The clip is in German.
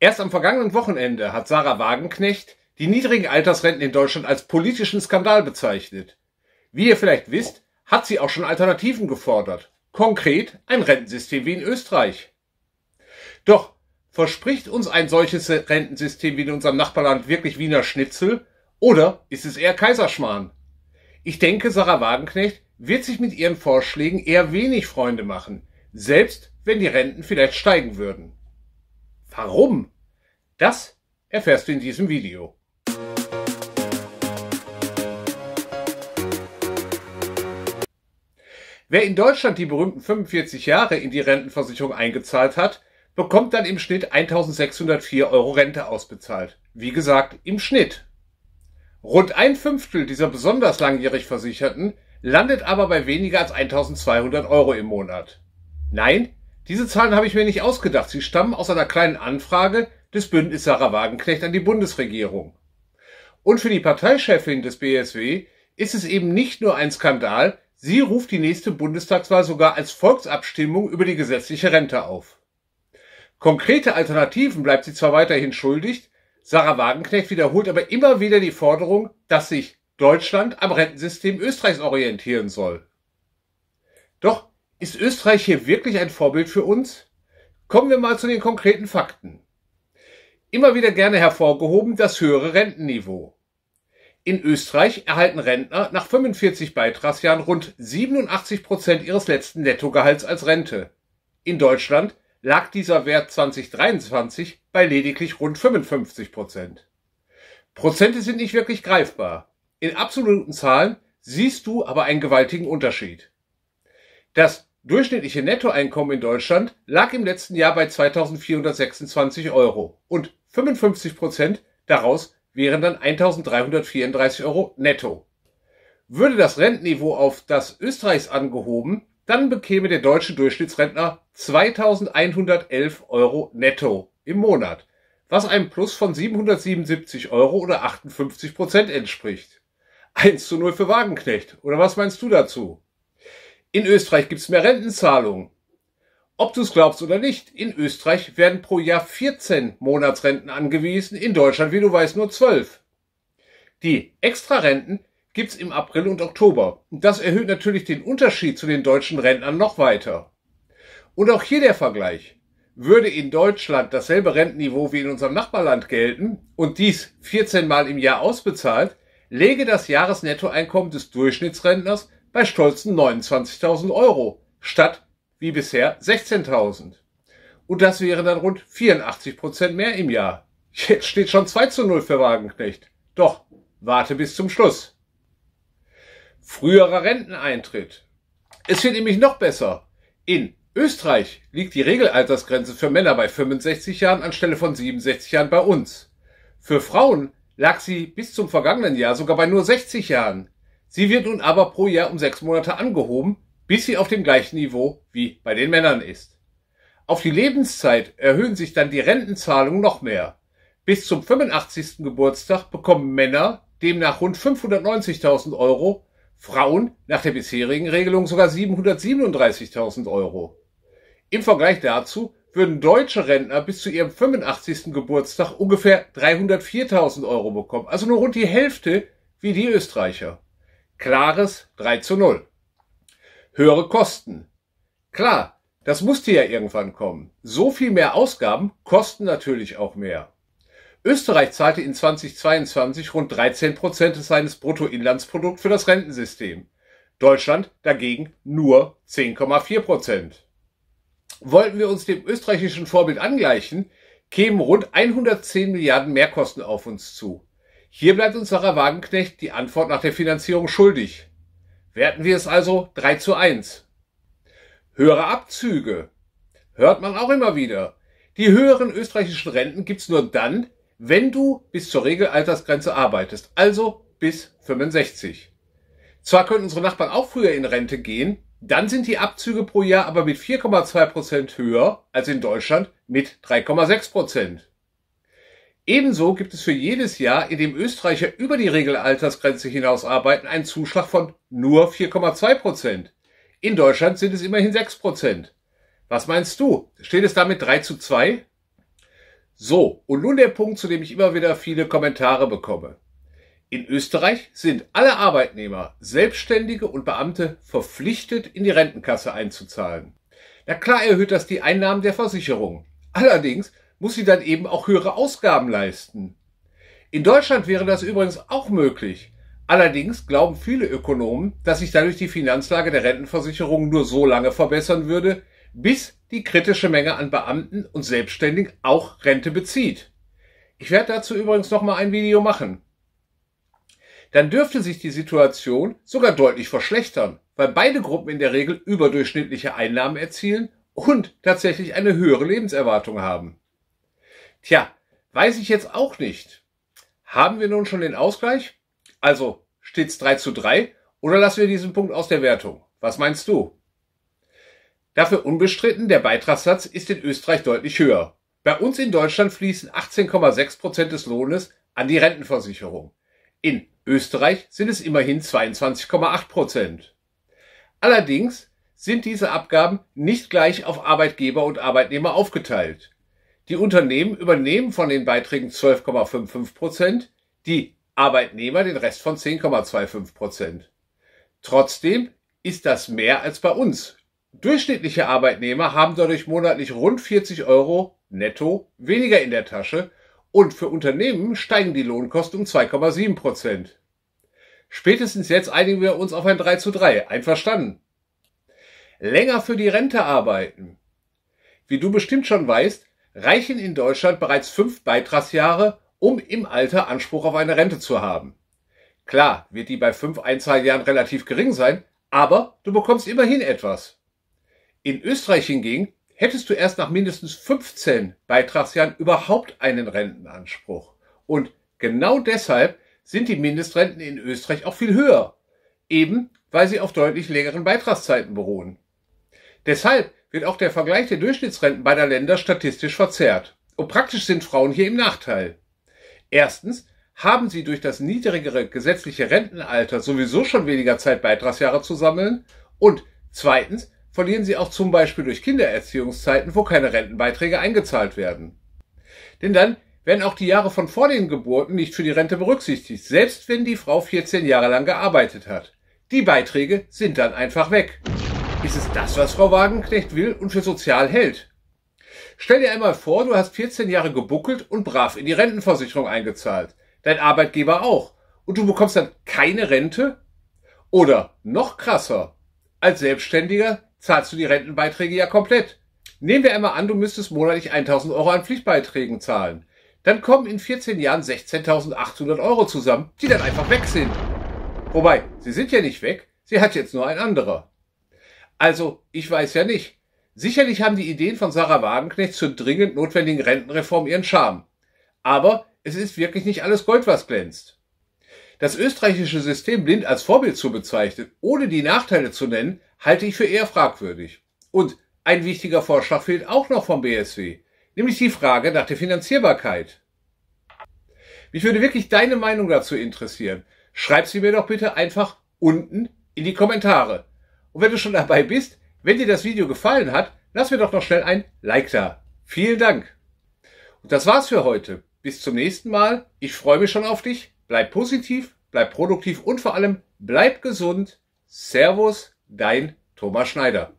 Erst am vergangenen Wochenende hat Sarah Wagenknecht die niedrigen Altersrenten in Deutschland als politischen Skandal bezeichnet. Wie ihr vielleicht wisst, hat sie auch schon Alternativen gefordert. Konkret ein Rentensystem wie in Österreich. Doch verspricht uns ein solches Rentensystem wie in unserem Nachbarland wirklich Wiener Schnitzel oder ist es eher Kaiserschmarrn? Ich denke, Sarah Wagenknecht wird sich mit ihren Vorschlägen eher wenig Freunde machen, selbst wenn die Renten vielleicht steigen würden. Warum? Das erfährst du in diesem Video. Wer in Deutschland die berühmten 45 Jahre in die Rentenversicherung eingezahlt hat, bekommt dann im Schnitt 1604 Euro Rente ausbezahlt. Wie gesagt, im Schnitt. Rund ein Fünftel dieser besonders langjährig Versicherten landet aber bei weniger als 1200 Euro im Monat. Nein, diese Zahlen habe ich mir nicht ausgedacht. Sie stammen aus einer kleinen Anfrage des Bündnis Sarah Wagenknecht an die Bundesregierung. Und für die Parteichefin des BSW ist es eben nicht nur ein Skandal, sie ruft die nächste Bundestagswahl sogar als Volksabstimmung über die gesetzliche Rente auf. Konkrete Alternativen bleibt sie zwar weiterhin schuldig, Sarah Wagenknecht wiederholt aber immer wieder die Forderung, dass sich Deutschland am Rentensystem Österreichs orientieren soll. Doch ist Österreich hier wirklich ein Vorbild für uns? Kommen wir mal zu den konkreten Fakten. Immer wieder gerne hervorgehoben das höhere Rentenniveau. In Österreich erhalten Rentner nach 45 Beitragsjahren rund 87 Prozent ihres letzten Nettogehalts als Rente. In Deutschland lag dieser Wert 2023 bei lediglich rund 55 Prozent. Prozente sind nicht wirklich greifbar. In absoluten Zahlen siehst du aber einen gewaltigen Unterschied. Das durchschnittliche Nettoeinkommen in Deutschland lag im letzten Jahr bei 2426 Euro und 55 Prozent daraus wären dann 1334 Euro netto. Würde das Rentenniveau auf das Österreichs angehoben, dann bekäme der deutsche Durchschnittsrentner 2111 Euro netto im Monat, was einem Plus von 777 Euro oder 58 Prozent entspricht. 1 zu 0 für Wagenknecht, oder was meinst du dazu? In Österreich gibt's mehr Rentenzahlungen. Ob du's glaubst oder nicht, in Österreich werden pro Jahr 14 Monatsrenten angewiesen, in Deutschland, wie du weißt, nur 12. Die Extrarenten gibt's im April und Oktober. Und das erhöht natürlich den Unterschied zu den deutschen Rentnern noch weiter. Und auch hier der Vergleich. Würde in Deutschland dasselbe Rentenniveau wie in unserem Nachbarland gelten und dies 14 Mal im Jahr ausbezahlt, lege das Jahresnettoeinkommen des Durchschnittsrentners bei stolzen 29.000 Euro statt wie bisher 16.000. Und das wäre dann rund 84 Prozent mehr im Jahr. Jetzt steht schon 2 zu 0 für Wagenknecht. Doch, warte bis zum Schluss. Früherer Renteneintritt. Es wird nämlich noch besser. In Österreich liegt die Regelaltersgrenze für Männer bei 65 Jahren anstelle von 67 Jahren bei uns. Für Frauen lag sie bis zum vergangenen Jahr sogar bei nur 60 Jahren. Sie wird nun aber pro Jahr um sechs Monate angehoben, bis sie auf dem gleichen Niveau wie bei den Männern ist. Auf die Lebenszeit erhöhen sich dann die Rentenzahlungen noch mehr. Bis zum 85. Geburtstag bekommen Männer demnach rund 590.000 Euro, Frauen nach der bisherigen Regelung sogar 737.000 Euro. Im Vergleich dazu würden deutsche Rentner bis zu ihrem 85. Geburtstag ungefähr 304.000 Euro bekommen, also nur rund die Hälfte wie die Österreicher. Klares 3 zu 0. Höhere Kosten. Klar, das musste ja irgendwann kommen. So viel mehr Ausgaben kosten natürlich auch mehr. Österreich zahlte in 2022 rund 13 Prozent seines Bruttoinlandsprodukts für das Rentensystem. Deutschland dagegen nur 10,4 Prozent. Wollten wir uns dem österreichischen Vorbild angleichen, kämen rund 110 Milliarden Mehrkosten auf uns zu. Hier bleibt uns Sarah Wagenknecht die Antwort nach der Finanzierung schuldig. Werten wir es also 3 zu 1. Höhere Abzüge. Hört man auch immer wieder. Die höheren österreichischen Renten gibt's nur dann, wenn du bis zur Regelaltersgrenze arbeitest, also bis 65. Zwar können unsere Nachbarn auch früher in Rente gehen, dann sind die Abzüge pro Jahr aber mit 4,2 Prozent höher als in Deutschland mit 3,6 Prozent. Ebenso gibt es für jedes Jahr, in dem Österreicher über die Regelaltersgrenze hinaus arbeiten, einen Zuschlag von nur 4,2 Prozent. In Deutschland sind es immerhin 6 Prozent. Was meinst du? Steht es damit 3 zu 2? So, und nun der Punkt, zu dem ich immer wieder viele Kommentare bekomme. In Österreich sind alle Arbeitnehmer, Selbstständige und Beamte verpflichtet, in die Rentenkasse einzuzahlen. Na klar erhöht das die Einnahmen der Versicherung. Allerdings muss sie dann eben auch höhere Ausgaben leisten. In Deutschland wäre das übrigens auch möglich. Allerdings glauben viele Ökonomen, dass sich dadurch die Finanzlage der Rentenversicherung nur so lange verbessern würde, bis die kritische Menge an Beamten und Selbstständigen auch Rente bezieht. Ich werde dazu übrigens noch mal ein Video machen. Dann dürfte sich die Situation sogar deutlich verschlechtern, weil beide Gruppen in der Regel überdurchschnittliche Einnahmen erzielen und tatsächlich eine höhere Lebenserwartung haben. Tja, weiß ich jetzt auch nicht. Haben wir nun schon den Ausgleich? Also steht's 3 zu 3 oder lassen wir diesen Punkt aus der Wertung? Was meinst du? Dafür unbestritten, der Beitragssatz ist in Österreich deutlich höher. Bei uns in Deutschland fließen 18,6 Prozent des Lohnes an die Rentenversicherung. In Österreich sind es immerhin 22,8 Prozent. Allerdings sind diese Abgaben nicht gleich auf Arbeitgeber und Arbeitnehmer aufgeteilt. Die Unternehmen übernehmen von den Beiträgen 12,55 Prozent, die Arbeitnehmer den Rest von 10,25 Prozent. Trotzdem ist das mehr als bei uns. Durchschnittliche Arbeitnehmer haben dadurch monatlich rund 40 Euro netto weniger in der Tasche und für Unternehmen steigen die Lohnkosten um 2,7 Prozent. Spätestens jetzt einigen wir uns auf ein 3 zu 3. Einverstanden. Länger für die Rente arbeiten. Wie du bestimmt schon weißt, reichen in Deutschland bereits fünf Beitragsjahre, um im Alter Anspruch auf eine Rente zu haben. Klar wird die bei fünf Einzahljahren relativ gering sein, aber du bekommst immerhin etwas. In Österreich hingegen hättest du erst nach mindestens 15 Beitragsjahren überhaupt einen Rentenanspruch. Und genau deshalb sind die Mindestrenten in Österreich auch viel höher, eben weil sie auf deutlich längeren Beitragszeiten beruhen. Deshalb wird auch der Vergleich der Durchschnittsrenten beider Länder statistisch verzerrt. Und praktisch sind Frauen hier im Nachteil. Erstens haben sie durch das niedrigere gesetzliche Rentenalter sowieso schon weniger Zeit, Beitragsjahre zu sammeln. Und zweitens verlieren sie auch zum Beispiel durch Kindererziehungszeiten, wo keine Rentenbeiträge eingezahlt werden. Denn dann werden auch die Jahre von vor den Geburten nicht für die Rente berücksichtigt, selbst wenn die Frau 14 Jahre lang gearbeitet hat. Die Beiträge sind dann einfach weg. Ist es das, was Frau Wagenknecht will und für sozial hält? Stell dir einmal vor, du hast 14 Jahre gebuckelt und brav in die Rentenversicherung eingezahlt. Dein Arbeitgeber auch. Und du bekommst dann keine Rente? Oder noch krasser, als Selbstständiger zahlst du die Rentenbeiträge ja komplett. Nehmen wir einmal an, du müsstest monatlich 1000 Euro an Pflichtbeiträgen zahlen. Dann kommen in 14 Jahren 16.800 Euro zusammen, die dann einfach weg sind. Wobei, sie sind ja nicht weg, sie hat jetzt nur ein anderer. Also, ich weiß ja nicht. Sicherlich haben die Ideen von Sarah Wagenknecht zur dringend notwendigen Rentenreform ihren Charme. Aber es ist wirklich nicht alles Gold, was glänzt. Das österreichische System blind als Vorbild zu bezeichnen, ohne die Nachteile zu nennen, halte ich für eher fragwürdig. Und ein wichtiger Vorschlag fehlt auch noch vom BSW, nämlich die Frage nach der Finanzierbarkeit. Mich würde wirklich deine Meinung dazu interessieren. Schreib sie mir doch bitte einfach unten in die Kommentare. Und wenn du schon dabei bist, wenn dir das Video gefallen hat, lass mir doch noch schnell ein Like da. Vielen Dank. Und das war's für heute. Bis zum nächsten Mal. Ich freue mich schon auf dich. Bleib positiv, bleib produktiv und vor allem bleib gesund. Servus, dein Thomas Schneider.